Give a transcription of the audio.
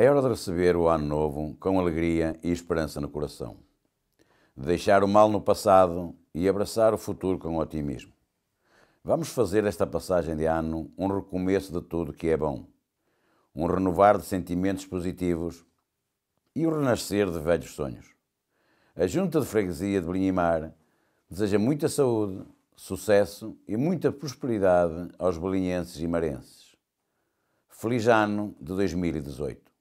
É hora de receber o ano novo com alegria e esperança no coração. Deixar o mal no passado e abraçar o futuro com otimismo. Vamos fazer esta passagem de ano um recomeço de tudo que é bom, um renovar de sentimentos positivos e o renascer de velhos sonhos. A Junta de Freguesia de Belinhimar deseja muita saúde, sucesso e muita prosperidade aos belinhenses e marenses. Feliz ano de 2018.